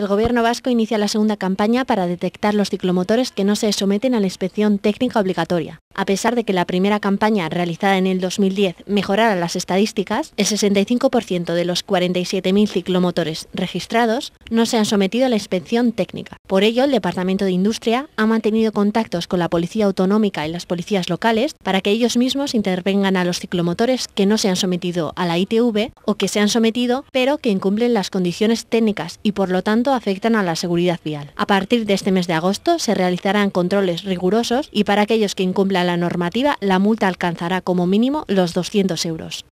El gobierno vasco inicia la segunda campaña para detectar los ciclomotores que no se someten a la inspección técnica obligatoria. A pesar de que la primera campaña realizada en el 2010 mejorara las estadísticas, el 65% de los 47.000 ciclomotores registrados no se han sometido a la inspección técnica. Por ello, el Departamento de Industria ha mantenido contactos con la Policía Autonómica y las policías locales para que ellos mismos intervengan a los ciclomotores que no se han sometido a la ITV o que se han sometido pero que incumplen las condiciones técnicas y por lo tanto afectan a la seguridad vial. A partir de este mes de agosto se realizarán controles rigurosos y para aquellos que incumplan la normativa la multa alcanzará como mínimo los 200 euros.